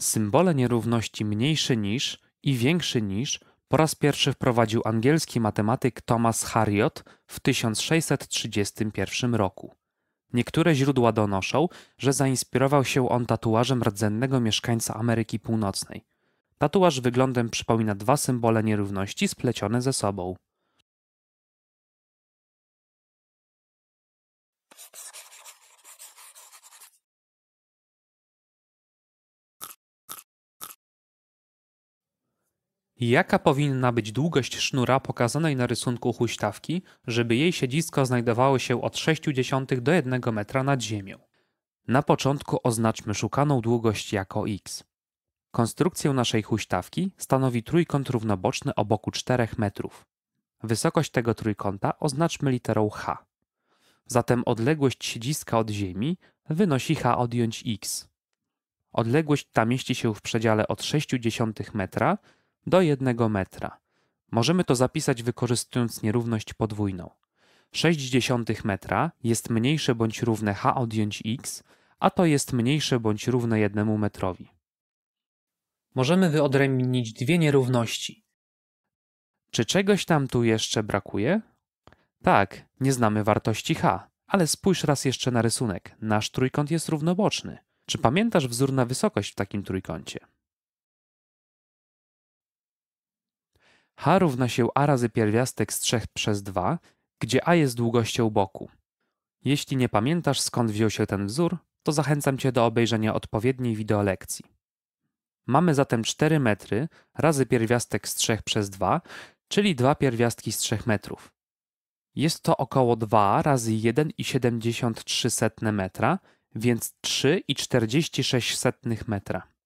symbole nierówności mniejszy niż i większy niż po raz pierwszy wprowadził angielski matematyk Thomas Harriot w 1631 roku. Niektóre źródła donoszą, że zainspirował się on tatuażem rdzennego mieszkańca Ameryki Północnej. Tatuaż wyglądem przypomina dwa symbole nierówności splecione ze sobą. Jaka powinna być długość sznura pokazanej na rysunku huśtawki, żeby jej siedzisko znajdowało się od 0,6 do 1 metra nad ziemią? Na początku oznaczmy szukaną długość jako x. Konstrukcję naszej huśtawki stanowi trójkąt równoboczny o boku 4 metrów. Wysokość tego trójkąta oznaczmy literą h. Zatem odległość siedziska od ziemi wynosi h odjąć x. Odległość ta mieści się w przedziale od 0,6 metra do 1 metra. Możemy to zapisać wykorzystując nierówność podwójną. 0,6 metra jest mniejsze bądź równe h odjąć x, a to jest mniejsze bądź równe 1 metrowi. Możemy wyodrębnić dwie nierówności. Czy czegoś tam tu jeszcze brakuje? Tak, nie znamy wartości h, ale spójrz raz jeszcze na rysunek. Nasz trójkąt jest równoboczny. Czy pamiętasz wzór na wysokość w takim trójkącie? h równa się a razy pierwiastek z 3 przez 2, gdzie a jest długością boku. Jeśli nie pamiętasz skąd wziął się ten wzór, to zachęcam Cię do obejrzenia odpowiedniej wideolekcji. Mamy zatem 4 metry razy pierwiastek z 3 przez 2, czyli 2 pierwiastki z 3 metrów. Jest to około 2 razy 1,73 metra, więc 3,46 metra.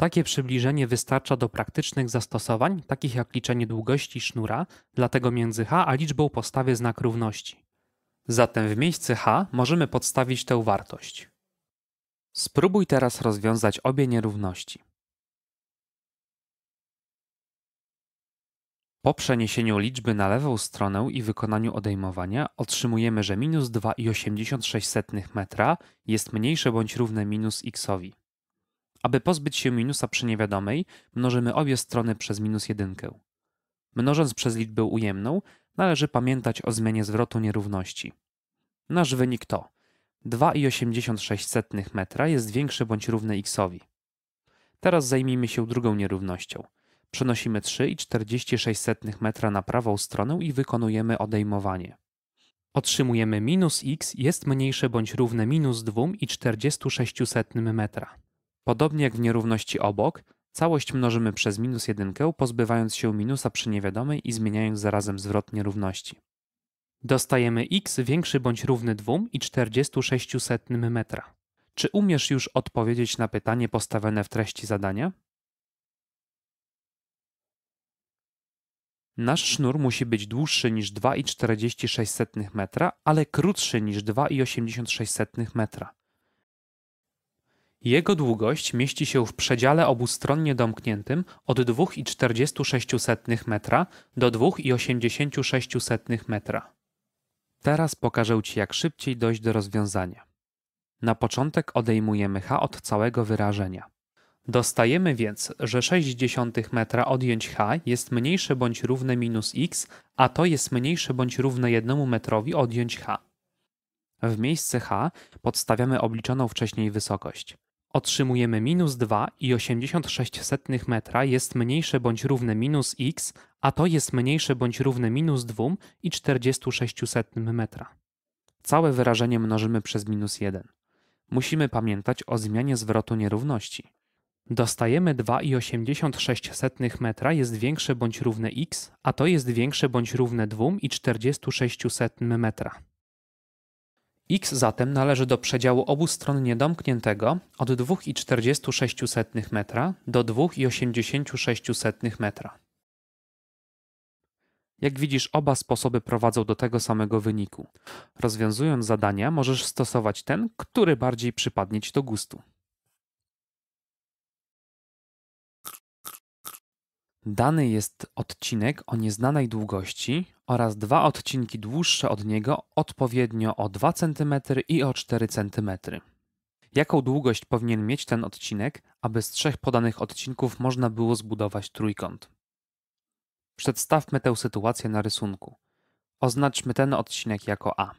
Takie przybliżenie wystarcza do praktycznych zastosowań, takich jak liczenie długości sznura, dlatego między h a liczbą postawię znak równości. Zatem w miejsce h możemy podstawić tę wartość. Spróbuj teraz rozwiązać obie nierówności. Po przeniesieniu liczby na lewą stronę i wykonaniu odejmowania otrzymujemy, że minus 2,86 metra jest mniejsze bądź równe minus xowi. Aby pozbyć się minusa przy niewiadomej, mnożymy obie strony przez minus jedynkę. Mnożąc przez liczbę ujemną, należy pamiętać o zmianie zwrotu nierówności. Nasz wynik to 2,86 metra jest większe bądź równe xowi. Teraz zajmijmy się drugą nierównością. Przenosimy 3,46 metra na prawą stronę i wykonujemy odejmowanie. Otrzymujemy minus x jest mniejsze bądź równe minus 2,46 metra. Podobnie jak w nierówności obok, całość mnożymy przez minus jedynkę, pozbywając się minusa przy niewiadomej i zmieniając zarazem zwrot nierówności. Dostajemy x większy bądź równy 2 i 46 setnym metra. Czy umiesz już odpowiedzieć na pytanie postawione w treści zadania? Nasz sznur musi być dłuższy niż 2,46 metra, ale krótszy niż 2,86 metra. Jego długość mieści się w przedziale obustronnie domkniętym od 2,46 metra do 2,86 metra. Teraz pokażę Ci, jak szybciej dojść do rozwiązania. Na początek odejmujemy h od całego wyrażenia. Dostajemy więc, że 0,6 metra odjąć h jest mniejsze bądź równe minus x, a to jest mniejsze bądź równe 1 metrowi odjąć h. W miejsce h podstawiamy obliczoną wcześniej wysokość. Otrzymujemy minus 2,86 metra jest mniejsze bądź równe minus x, a to jest mniejsze bądź równe minus 2,46 metra. Całe wyrażenie mnożymy przez minus 1. Musimy pamiętać o zmianie zwrotu nierówności. Dostajemy 2,86 metra jest większe bądź równe x, a to jest większe bądź równe 2,46 metra. X zatem należy do przedziału obustronnie domkniętego od 2,46 metra do 2,86 metra. Jak widzisz, oba sposoby prowadzą do tego samego wyniku. Rozwiązując zadania, możesz stosować ten, który bardziej przypadnie ci do gustu. Dany jest odcinek o nieznanej długości oraz dwa odcinki dłuższe od niego odpowiednio o 2 cm i o 4 cm. Jaką długość powinien mieć ten odcinek, aby z trzech podanych odcinków można było zbudować trójkąt? Przedstawmy tę sytuację na rysunku. Oznaczmy ten odcinek jako A.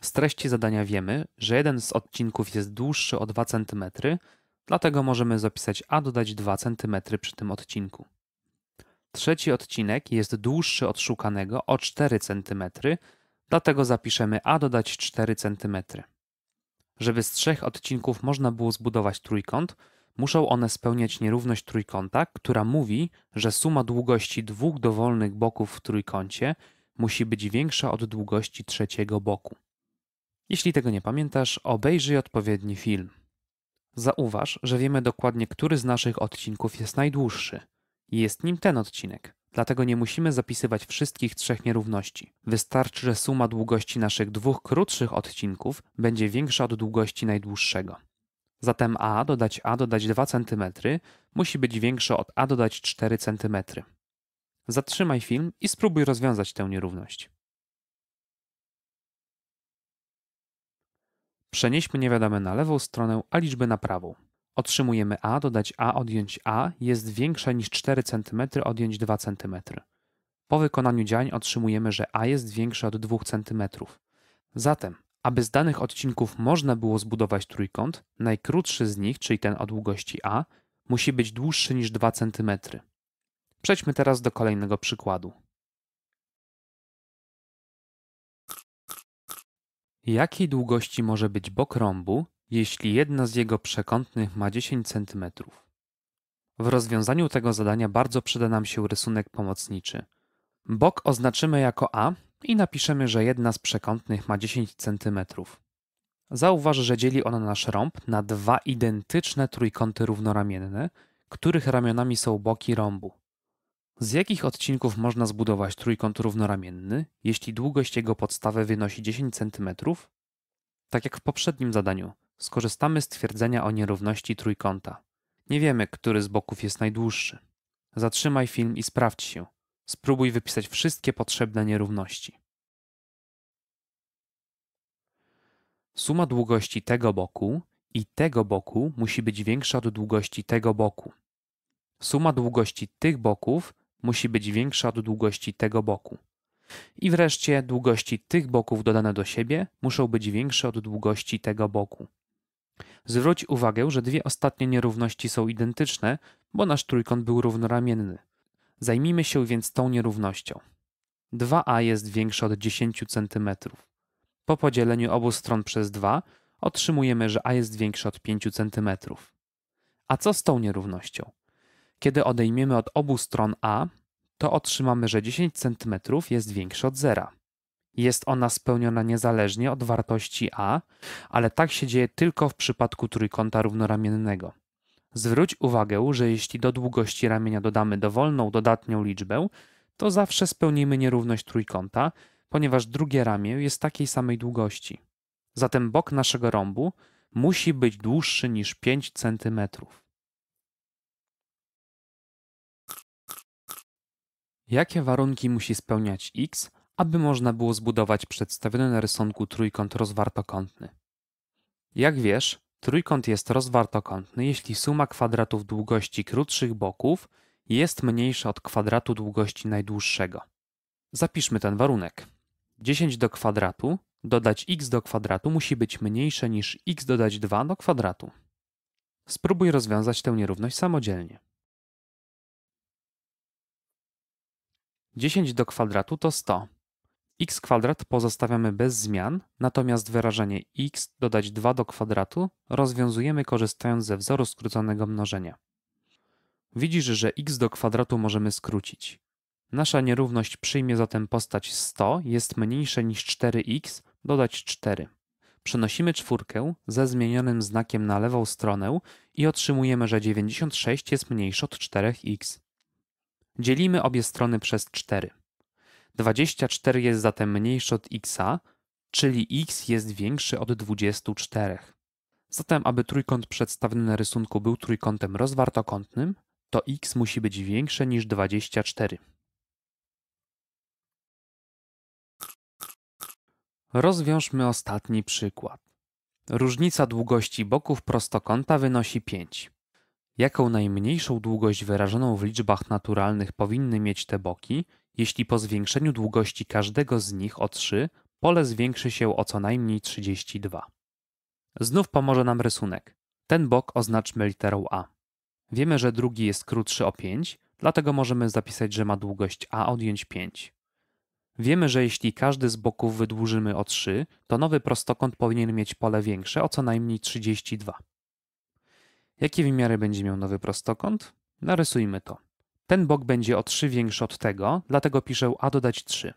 Z treści zadania wiemy, że jeden z odcinków jest dłuższy o 2 cm, dlatego możemy zapisać A dodać 2 cm przy tym odcinku. Trzeci odcinek jest dłuższy od szukanego o 4 cm, dlatego zapiszemy a dodać 4 cm. Żeby z trzech odcinków można było zbudować trójkąt, muszą one spełniać nierówność trójkąta, która mówi, że suma długości dwóch dowolnych boków w trójkącie musi być większa od długości trzeciego boku. Jeśli tego nie pamiętasz, obejrzyj odpowiedni film. Zauważ, że wiemy dokładnie, który z naszych odcinków jest najdłuższy – jest nim ten odcinek. Dlatego nie musimy zapisywać wszystkich trzech nierówności. Wystarczy, że suma długości naszych dwóch krótszych odcinków będzie większa od długości najdłuższego. Zatem a dodać a dodać 2 cm musi być większe od a dodać 4 cm. Zatrzymaj film i spróbuj rozwiązać tę nierówność. Przenieśmy niewiadome na lewą stronę, a liczby na prawą. Otrzymujemy a, dodać a, odjąć a jest większe niż 4 cm, odjąć 2 cm. Po wykonaniu działań otrzymujemy, że a jest większe od 2 cm. Zatem, aby z danych odcinków można było zbudować trójkąt, najkrótszy z nich, czyli ten o długości a, musi być dłuższy niż 2 cm. Przejdźmy teraz do kolejnego przykładu. Jakiej długości może być bok rąbu, jeśli jedna z jego przekątnych ma 10 cm. W rozwiązaniu tego zadania bardzo przyda nam się rysunek pomocniczy. Bok oznaczymy jako A i napiszemy, że jedna z przekątnych ma 10 cm. Zauważ, że dzieli ona nasz rąb na dwa identyczne trójkąty równoramienne, których ramionami są boki rąbu. Z jakich odcinków można zbudować trójkąt równoramienny, jeśli długość jego podstawy wynosi 10 cm? Tak jak w poprzednim zadaniu, skorzystamy z twierdzenia o nierówności trójkąta. Nie wiemy, który z boków jest najdłuższy. Zatrzymaj film i sprawdź się. Spróbuj wypisać wszystkie potrzebne nierówności. Suma długości tego boku i tego boku musi być większa od długości tego boku. Suma długości tych boków musi być większa od długości tego boku. I wreszcie długości tych boków dodane do siebie muszą być większe od długości tego boku. Zwróć uwagę, że dwie ostatnie nierówności są identyczne, bo nasz trójkąt był równoramienny. Zajmijmy się więc tą nierównością. 2a jest większe od 10 cm. Po podzieleniu obu stron przez 2 otrzymujemy, że a jest większe od 5 cm. A co z tą nierównością? Kiedy odejmiemy od obu stron a, to otrzymamy, że 10 cm jest większe od zera jest ona spełniona niezależnie od wartości a, ale tak się dzieje tylko w przypadku trójkąta równoramiennego. Zwróć uwagę, że jeśli do długości ramienia dodamy dowolną dodatnią liczbę, to zawsze spełnimy nierówność trójkąta, ponieważ drugie ramię jest takiej samej długości. Zatem bok naszego rąbu musi być dłuższy niż 5 cm. Jakie warunki musi spełniać x, aby można było zbudować przedstawiony na rysunku trójkąt rozwartokątny. Jak wiesz, trójkąt jest rozwartokątny, jeśli suma kwadratów długości krótszych boków jest mniejsza od kwadratu długości najdłuższego. Zapiszmy ten warunek. 10 do kwadratu dodać x do kwadratu musi być mniejsze niż x dodać 2 do kwadratu. Spróbuj rozwiązać tę nierówność samodzielnie. 10 do kwadratu to 100 x kwadrat pozostawiamy bez zmian, natomiast wyrażenie x dodać 2 do kwadratu rozwiązujemy korzystając ze wzoru skróconego mnożenia. Widzisz, że x do kwadratu możemy skrócić. Nasza nierówność przyjmie zatem postać 100 jest mniejsze niż 4x dodać 4. Przenosimy czwórkę ze zmienionym znakiem na lewą stronę i otrzymujemy, że 96 jest mniejsze od 4x. Dzielimy obie strony przez 4. 24 jest zatem mniejsze od x, czyli x jest większy od 24. Zatem, aby trójkąt przedstawiony na rysunku był trójkątem rozwartokątnym, to x musi być większe niż 24. Rozwiążmy ostatni przykład. Różnica długości boków prostokąta wynosi 5. Jaką najmniejszą długość wyrażoną w liczbach naturalnych powinny mieć te boki jeśli po zwiększeniu długości każdego z nich o 3, pole zwiększy się o co najmniej 32. Znów pomoże nam rysunek. Ten bok oznaczmy literą A. Wiemy, że drugi jest krótszy o 5, dlatego możemy zapisać, że ma długość A odjąć 5. Wiemy, że jeśli każdy z boków wydłużymy o 3, to nowy prostokąt powinien mieć pole większe o co najmniej 32. Jakie wymiary będzie miał nowy prostokąt? Narysujmy to. Ten bok będzie o 3 większy od tego, dlatego piszę a dodać 3.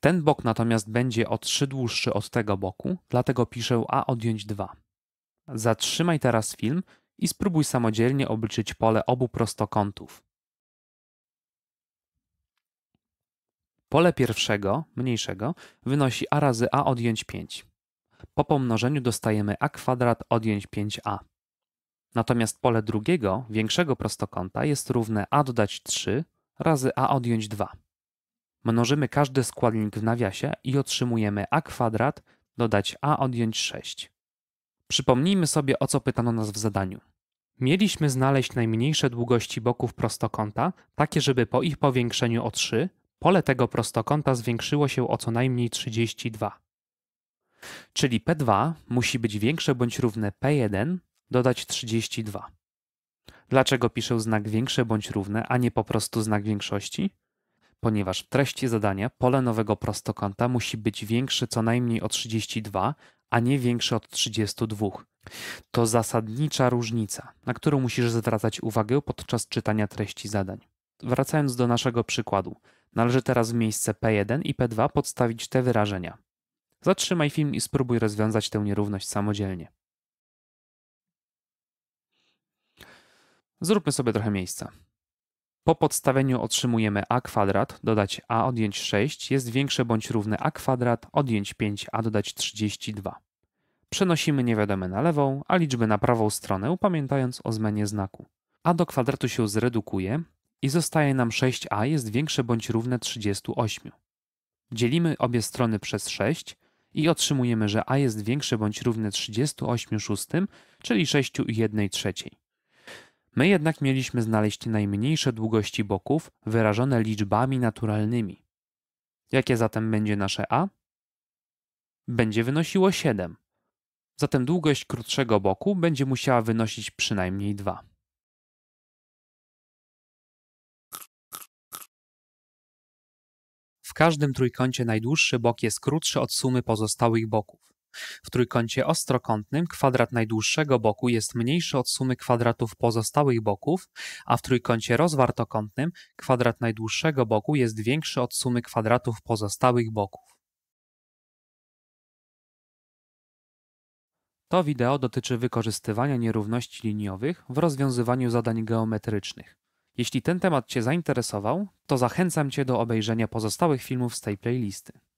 Ten bok natomiast będzie o 3 dłuższy od tego boku, dlatego piszę a odjąć 2. Zatrzymaj teraz film i spróbuj samodzielnie obliczyć pole obu prostokątów. Pole pierwszego, mniejszego, wynosi a razy a odjąć 5. Po pomnożeniu dostajemy a kwadrat odjąć 5a. Natomiast pole drugiego, większego prostokąta jest równe a dodać 3 razy a odjąć 2. Mnożymy każdy składnik w nawiasie i otrzymujemy a kwadrat dodać a odjąć 6. Przypomnijmy sobie, o co pytano nas w zadaniu. Mieliśmy znaleźć najmniejsze długości boków prostokąta, takie żeby po ich powiększeniu o 3 pole tego prostokąta zwiększyło się o co najmniej 32. Czyli P2 musi być większe bądź równe P1 dodać 32. Dlaczego piszę znak większe bądź równe, a nie po prostu znak większości? Ponieważ w treści zadania pole nowego prostokąta musi być większe co najmniej o 32, a nie większe od 32. To zasadnicza różnica, na którą musisz zwracać uwagę podczas czytania treści zadań. Wracając do naszego przykładu, należy teraz w miejsce P1 i P2 podstawić te wyrażenia. Zatrzymaj film i spróbuj rozwiązać tę nierówność samodzielnie. Zróbmy sobie trochę miejsca. Po podstawieniu otrzymujemy a kwadrat, dodać a, odjąć 6, jest większe bądź równe a kwadrat, odjąć 5, a dodać 32. Przenosimy niewiadome na lewą, a liczby na prawą stronę, pamiętając o zmianie znaku. a do kwadratu się zredukuje i zostaje nam 6a jest większe bądź równe 38. Dzielimy obie strony przez 6 i otrzymujemy, że a jest większe bądź równe 38 szóstym, czyli 6 i 1 trzeciej. My jednak mieliśmy znaleźć najmniejsze długości boków wyrażone liczbami naturalnymi. Jakie zatem będzie nasze a? Będzie wynosiło 7. Zatem długość krótszego boku będzie musiała wynosić przynajmniej 2. W każdym trójkącie najdłuższy bok jest krótszy od sumy pozostałych boków. W trójkącie ostrokątnym kwadrat najdłuższego boku jest mniejszy od sumy kwadratów pozostałych boków, a w trójkącie rozwartokątnym kwadrat najdłuższego boku jest większy od sumy kwadratów pozostałych boków. To wideo dotyczy wykorzystywania nierówności liniowych w rozwiązywaniu zadań geometrycznych. Jeśli ten temat Cię zainteresował, to zachęcam Cię do obejrzenia pozostałych filmów z tej playlisty.